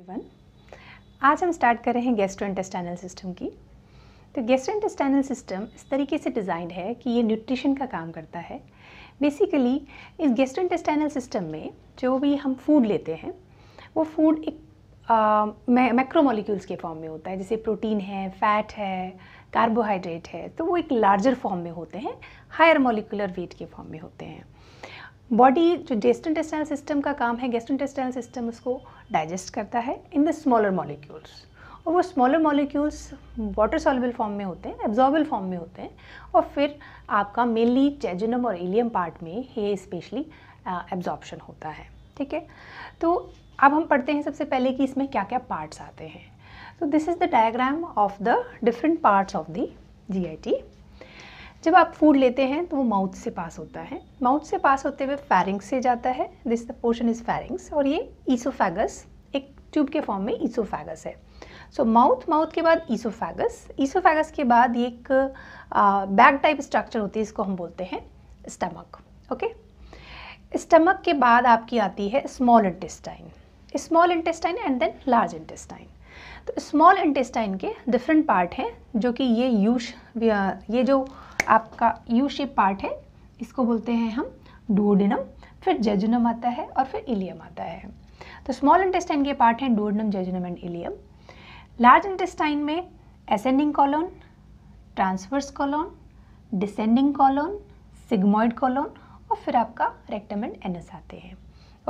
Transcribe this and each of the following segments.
One आज हम start कर रहे हैं इंटेस्टाइनल सिस्टम की तो गेस्ट्रो इंटेस्टाइनल सिस्टम इस तरीके से डिज़ाइंड है कि ये न्यूट्रिशन का काम करता है बेसिकली इस गेस्ट्रो इंटेस्टाइनल सिस्टम में जो भी हम फूड लेते हैं वो फूड एक मैक्रोमोलिक्यूल्स के फॉर्म में होता है जैसे प्रोटीन है फैट है कार्बोहाइड्रेट है तो वो एक लार्जर फॉर्म में होते हैं हायर मोलिकुलर वेट के फॉर्म में होते हैं बॉडी जो गेस्टोइंटेस्टाइल सिस्टम का काम है गेस्टोइंटेस्टाइल सिस्टम उसको डाइजेस्ट करता है इन द स्मॉलर मॉलिक्यूल्स और वो smaller molecules water soluble form में होते हैं एब्जॉर्बल फॉर्म में होते हैं और फिर आपका मेनली चैजनम और एलियम पार्ट में ये स्पेशली एब्जॉर्बशन uh, होता है ठीक है तो अब हम पढ़ते हैं सबसे पहले कि इसमें क्या क्या पार्ट्स आते हैं तो this is the diagram of the different parts of the G I T जब आप फूड लेते हैं तो वो माउथ से पास होता है माउथ से पास होते हुए फैरिंग्स से जाता है this the portion is pharynx और ये ईसोफैगस एक ट्यूब के फॉर्म में ईसोफैगस है सो माउथ माउथ के बाद ईसोफैगस ईसोफैगस के बाद ये एक बैग टाइप स्ट्रक्चर होती है इसको हम बोलते हैं स्टमक ओके स्टमक के बाद आपकी आती है small intestine small intestine and then large intestine तो स्मॉल इंटेस्टाइन के डिफरेंट पार्ट हैं जो कि ये यूश ये जो आपका यू शेप पार्ट है इसको बोलते हैं हम डोडिनम फिर जेजुनम आता है और फिर इलियम आता है तो स्मॉल इंटेस्टाइन के पार्ट हैं duodenum jejunum and ileum large intestine में ascending colon transverse colon descending colon sigmoid colon और फिर आपका रेक्टम एंड एनस आते हैं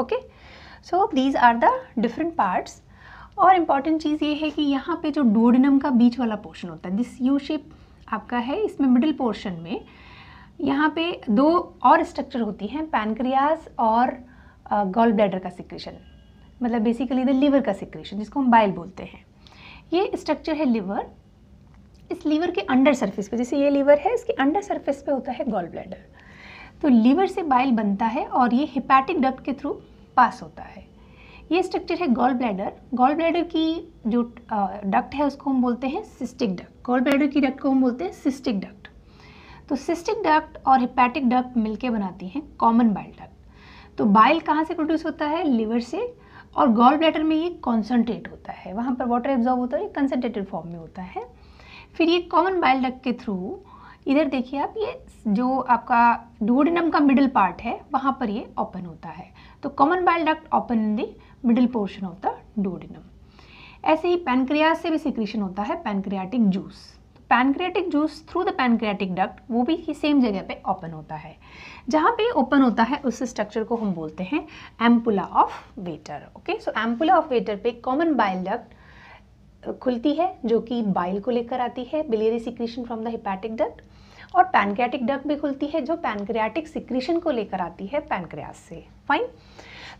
okay so these are the different parts और इम्पॉर्टेंट चीज़ ये है कि यहाँ पे जो डोडनम का बीच वाला पोर्शन होता है दिस यू शेप आपका है इसमें मिडिल पोर्शन में यहाँ पे दो और स्ट्रक्चर होती हैं पैनक्रियाज और गॉल ब्लैडर का सिक्रेशन मतलब बेसिकली द लीवर का सिक्रेशन जिसको हम बाइल बोलते हैं ये स्ट्रक्चर है लीवर इस लीवर के अंडर सरफेस पे जैसे ये लीवर है इसके अंडर सरफेस पे होता है गॉल ब्लैडर तो लीवर से बाइल बनता है और ये हिपैटिक डक्ट के थ्रू पास होता है ये स्ट्रक्चर है गॉल ब्लैडर गॉल ब्लैडर की जो डक्ट है उसको हम बोलते हैं सिस्टिक डक्ट गॉल ब्लैडर की डक्ट को हम बोलते हैं सिस्टिक डक्ट तो सिस्टिक डक्ट और हिपैटिक डक्ट मिलके बनाती हैं कॉमन बाइल डक्ट तो बाइल कहाँ से प्रोड्यूस होता है लिवर से और गॉल ब्लैडर में ये कॉन्सेंट्रेट होता है वहाँ पर वाटर एब्जॉर्व होता है ये कंसनट्रेटेड फॉर्म में होता है फिर ये कॉमन बाइल डक्ट के थ्रू इधर देखिए आप ये जो आपका डोडनम का मिडल पार्ट है वहाँ पर ये ओपन होता है तो common bile duct open in the middle portion of the duodenum ऐसे ही पैनक्रियाज से भी सिक्रीशन होता है pancreatic juice pancreatic juice through the pancreatic duct वो भी सेम जगह पे ओपन होता है जहाँ पे ओपन होता है उस स्ट्रक्चर को हम बोलते हैं ampulla of Vater okay so ampulla of Vater पे कॉमन बाइल डक्ट खुलती है जो कि बाइल को लेकर आती है biliary secretion from the hepatic duct और पैनक्रियाटिक डक भी खुलती है जो पैनक्रियाटिक सिक्रीशन को लेकर आती है पैनक्रियास से फाइन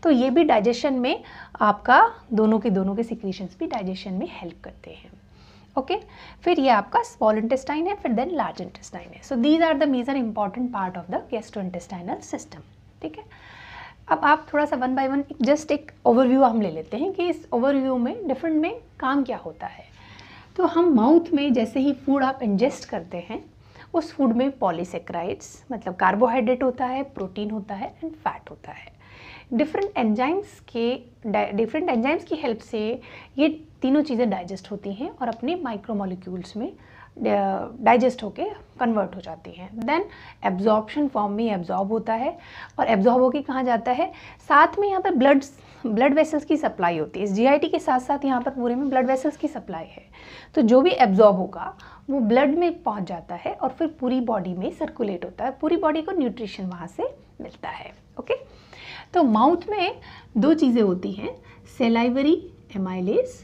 तो ये भी डाइजेशन में आपका दोनों के दोनों के सिक्रीशंस भी डाइजेशन में हेल्प करते हैं ओके okay? फिर ये आपका स्मॉल इंटेस्टाइन है फिर देन लार्ज इंटेस्टाइन है so these are the major important part of the gastrointestinal system ठीक है अब आप थोड़ा सा वन बाय वन जस्ट एक ओवरव्यू हम ले लेते हैं कि इस ओवरव्यू में डिफरेंट में काम क्या होता है तो हम माउथ में जैसे ही फूड आप इंजेस्ट करते हैं उस फूड में पॉलीसेक्राइड्स मतलब कार्बोहाइड्रेट होता है प्रोटीन होता है एंड फैट होता है डिफरेंट एंजाइम्स के डिफरेंट एंजाइम्स की हेल्प से ये तीनों चीज़ें डाइजेस्ट होती हैं और अपने माइक्रोमोलिक्यूल्स में डाइजेस्ट होके कन्वर्ट हो जाती हैं देन एब्जॉर्बशन फॉर्म में एब्जॉर्ब होता है और एब्जॉर्ब होके कहाँ जाता है साथ में यहाँ पर ब्लड ब्लड वेसल्स की सप्लाई होती है जीआईटी के साथ साथ यहाँ पर पूरे में ब्लड वेसल्स की सप्लाई है तो जो भी एब्जॉर्ब होगा वो ब्लड में पहुँच जाता है और फिर पूरी बॉडी में सर्कुलेट होता है पूरी बॉडी को न्यूट्रिशन वहाँ से मिलता है ओके तो माउथ में दो चीज़ें होती हैं salivary amylase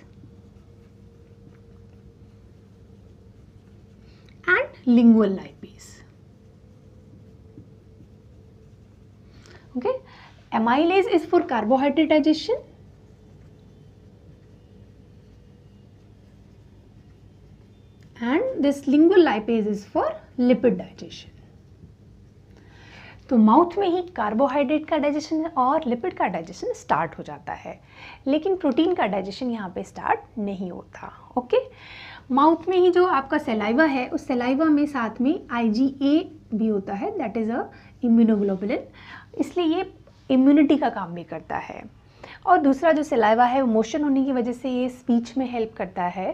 and lingual lipase. Okay, amylase is for carbohydrate digestion. And this lingual lipase is for lipid digestion. तो माउथ में ही कार्बोहाइड्रेट का डाइजेशन और लिपिड का डाइजेशन स्टार्ट हो जाता है लेकिन प्रोटीन का डाइजेशन यहाँ पे स्टार्ट नहीं होता ओके okay? माउथ में ही जो आपका सेलाइवा है उस सेलाइवा में साथ में आईजीए भी होता है दैट इज़ अ इम्यूनोग्लोबुलिन इसलिए ये इम्यूनिटी का काम भी करता है और दूसरा जो सिलाइवा है वो मोशन होने की वजह से ये स्पीच में हेल्प करता है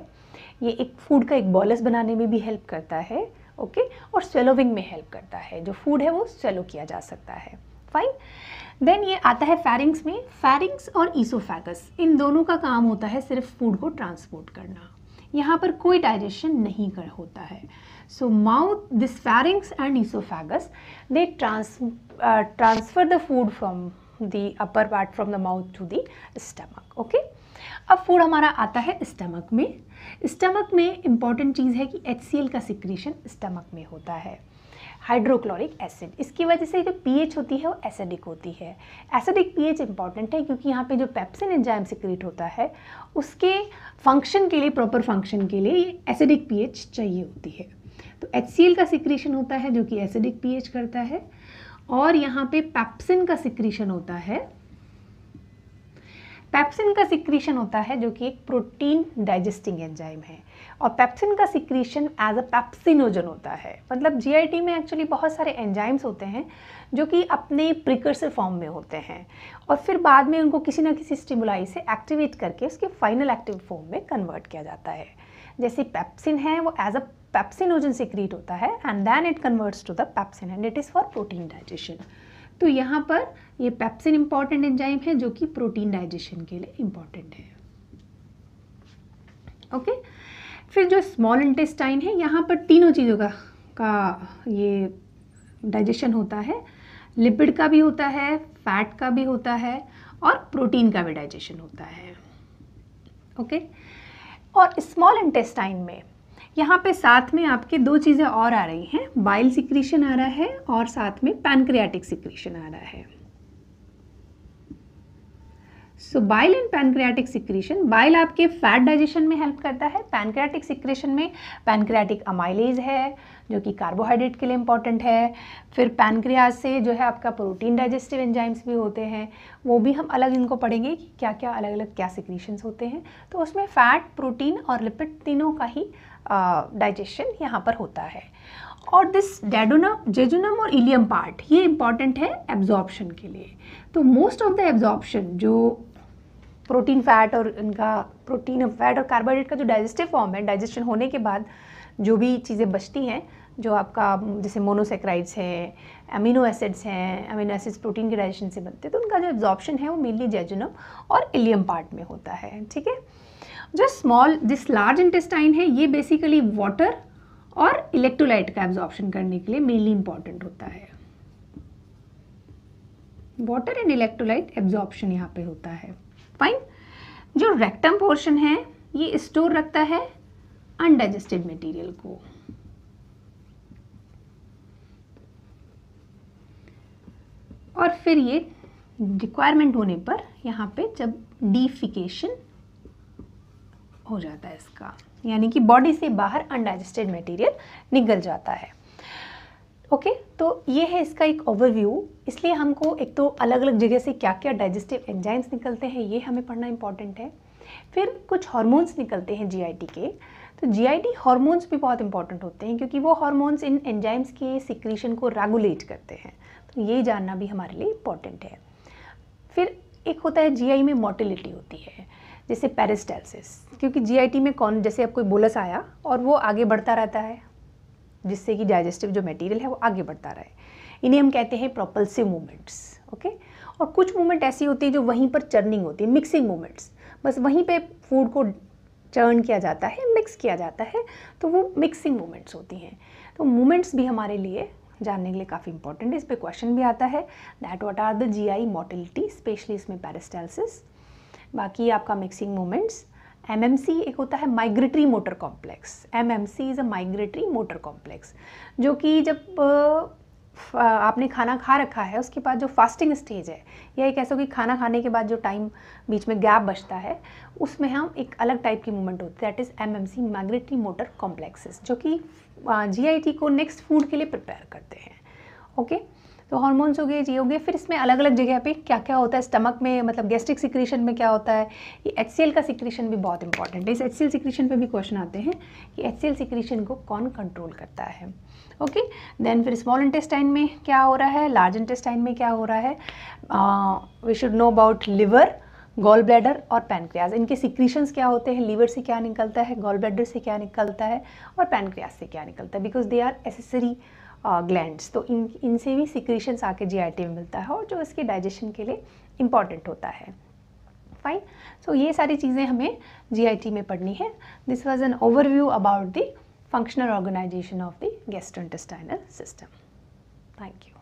ये एक फूड का एक बॉलस बनाने में भी हेल्प करता है ओके और स्वेलोविंग में हेल्प करता है जो फूड है वो स्वेलो किया जा सकता है फाइन देन ये आता है फैरिंग्स में फैरिंग्स और ईसोफैगस इन दोनों का काम होता है सिर्फ फूड को ट्रांसपोर्ट करना यहाँ पर कोई डाइजेशन नहीं कर होता है so mouth this pharynx and oesophagus they trans transfer the food from the upper part from the mouth to the stomach okay अब फूड हमारा आता है स्टमक में स्टमक में इंपॉर्टेंट चीज़ है कि एच का सिक्रेशन स्टमक में होता है हाइड्रोक्लोरिक एसिड इसकी वजह से जो पीएच होती है वो एसिडिक होती है एसिडिक पीएच इंपॉर्टेंट है क्योंकि यहाँ पे जो पेप्सिन एंजाइम सिक्रिएट होता है उसके फंक्शन के लिए प्रॉपर फंक्शन के लिए एसिडिक पीएच चाहिए होती है तो एच का सिक्रीशन होता है जो कि एसिडिक पीएच करता है और यहाँ पे पैप्सिन का सिक्रीशन होता है पैप्सिन का सिक्रीशन होता है जो कि एक प्रोटीन डाइजेस्टिंग एंजाइम है और पेप्सिन का सिक्रीशन एज अ पेप्सिनोजन होता है मतलब जीआईटी में एक्चुअली बहुत सारे एंजाइम्स होते हैं जो कि अपने प्रिकर्सर फॉर्म में होते हैं और फिर बाद में उनको किसी ना किसी स्टिमुलाई से एक्टिवेट करके उसके फाइनल एक्टिव फॉर्म में कन्वर्ट किया जाता है जैसे पैप्सिन है वो एज अ पैप्सिनोजन सिक्रीट होता है and then it converts to the pepsin and it is for protein digestion तो यहाँ पर ये पैप्सिन इंपॉर्टेंट एंजाइम है जो कि प्रोटीन डाइजेशन के लिए इम्पॉर्टेंट है ओके okay? फिर जो स्मॉल इंटेस्टाइन है यहाँ पर तीनों चीज़ों का का ये डाइजेशन होता है लिपिड का भी होता है फैट का भी होता है और प्रोटीन का भी डाइजेशन होता है ओके और स्मॉल इंटेस्टाइन में यहाँ पे साथ में आपके दो चीज़ें और आ रही हैं बाइल सिक्रीशन आ रहा है और साथ में पैनक्रियाटिक सिक्रीशन आ रहा है so bile and pancreatic secretion bile आपके फैट डाइजेशन में हेल्प करता है पैनक्रियाटिक सिक्रेशन में पैनक्रियाटिक अमाइलेज है जो कि कार्बोहाइड्रेट के लिए इंपॉर्टेंट है फिर पैनक्रियाज से जो है आपका प्रोटीन डाइजेस्टिव एंजाइम्स भी होते हैं वो भी हम अलग इनको पढ़ेंगे कि क्या क्या अलग अलग क्या सिक्रीशंस होते हैं तो उसमें फ़ैट प्रोटीन और लिपिड तीनों का ही डाइजेशन यहाँ पर होता है और दिस डेडोनम जेजुनम और इलियम पार्ट ये इंपॉर्टेंट है एब्जॉर्प्शन के लिए तो मोस्ट ऑफ द एब्जॉर्प्शन जो प्रोटीन फैट और इनका प्रोटीन फैट और कार्बोहाइड्रेट का जो डाइजेस्टिव फॉर्म है डाइजेशन होने के बाद जो भी चीज़ें बचती हैं जो आपका जैसे मोनोसेक्राइड्स हैं अमीनो एसिड्स हैं अमीनो एसिड्स प्रोटीन के डाइजेशन से बनते हैं तो उनका जो एब्जॉर्प्शन है वो मेनली जेजुनम और इलियम पार्ट में होता है ठीक है जो स्मॉल जिस लार्ज इंटेस्टाइन है ये बेसिकली वाटर और इलेक्ट्रोलाइट का एब्जॉर्प्शन करने के लिए मेनली इंपॉर्टेंट होता है वाटर एंड इलेक्ट्रोलाइट एब्जॉर्प्शन यहाँ पे होता है फाइन जो रेक्टम पोर्शन है ये स्टोर रखता है अनडाइजेस्टेड मटेरियल को और फिर ये रिक्वायरमेंट होने पर यहाँ पे जब डीफिकेशन हो जाता है इसका यानी कि बॉडी से बाहर अनडाइजेस्टेड मटेरियल निकल जाता है ओके okay, तो ये है इसका एक ओवरव्यू इसलिए हमको एक तो अलग अलग जगह से क्या क्या डाइजेस्टिव एंजाइम्स निकलते हैं ये हमें पढ़ना इंपॉर्टेंट है फिर कुछ हॉर्मोन्स निकलते हैं जीआईटी के तो जीआईटी हार्मोन्स भी बहुत इंपॉर्टेंट होते हैं क्योंकि वो हार्मोन्स इन एंजाइम्स के सिक्रीशन को रेगुलेट करते हैं तो ये जानना भी हमारे लिए इम्पॉर्टेंट है फिर एक होता है जी में मोटिलिटी होती है जैसे पेरिस्टाइलिस क्योंकि जी में कौन जैसे अब कोई बोलस आया और वो आगे बढ़ता रहता है जिससे कि डाइजेस्टिव जो मटेरियल है वो आगे बढ़ता रहे इन्हें हम कहते हैं प्रोपल्सिव मूवमेंट्स ओके और कुछ मूवमेंट ऐसी होती है जो वहीं पर चर्निंग होती है मिक्सिंग मूवमेंट्स बस वहीं पे फूड को चर्न किया जाता है मिक्स किया जाता है तो वो मिक्सिंग मूवमेंट्स होती हैं तो मूवमेंट्स भी हमारे लिए जानने के लिए काफ़ी इंपॉर्टेंट है इस पर क्वेश्चन भी आता है that what are the G I motility specially इसमें पैरिस्टाइलिस बाकी आपका मिक्सिंग मूवमेंट्स सी एक होता है migratory motor complex M M C is a migratory motor complex जो कि जब आपने खाना खा रखा है उसके बाद जो फास्टिंग स्टेज है या एक ऐसा कि खाना खाने के बाद जो टाइम बीच में गैप बचता है उसमें हम एक अलग टाइप की मूवमेंट होती है that is M M C migratory motor complexes जो कि टी को नेक्स्ट फूड के लिए प्रिपेयर करते हैं ओके okay? तो हॉर्मोन्स हो गए ये हो गए फिर इसमें अलग अलग जगह पे क्या क्या होता है स्टमक में मतलब गैस्ट्रिक सिक्रीशन में क्या होता है ये एच का सिक्रीशन भी बहुत इंपॉर्टेंट है इस एच सिक्रीशन पे भी क्वेश्चन आते हैं कि एच सिक्रीशन को कौन कंट्रोल करता है ओके okay? देन फिर स्मॉल इंटेस्टाइन में क्या हो रहा है लार्ज इंटेस्टाइन में क्या हो रहा है we should know about liver gall bladder और पैनक्रियाज इनके सिक्रीशंस क्या होते हैं लीवर से क्या निकलता है गोल ब्लैडर से क्या निकलता है और पैनक्रियाज से क्या निकलता है because they are accessory gland तो इन इनसे भी सिक्रीशंस आके जीआईटी में मिलता है और जो इसके डाइजेशन के लिए इम्पॉर्टेंट होता है फाइन सो so, ये सारी चीज़ें हमें जीआईटी में पढ़नी है this was an overview about the functional organisation of the gastrointestinal system thank you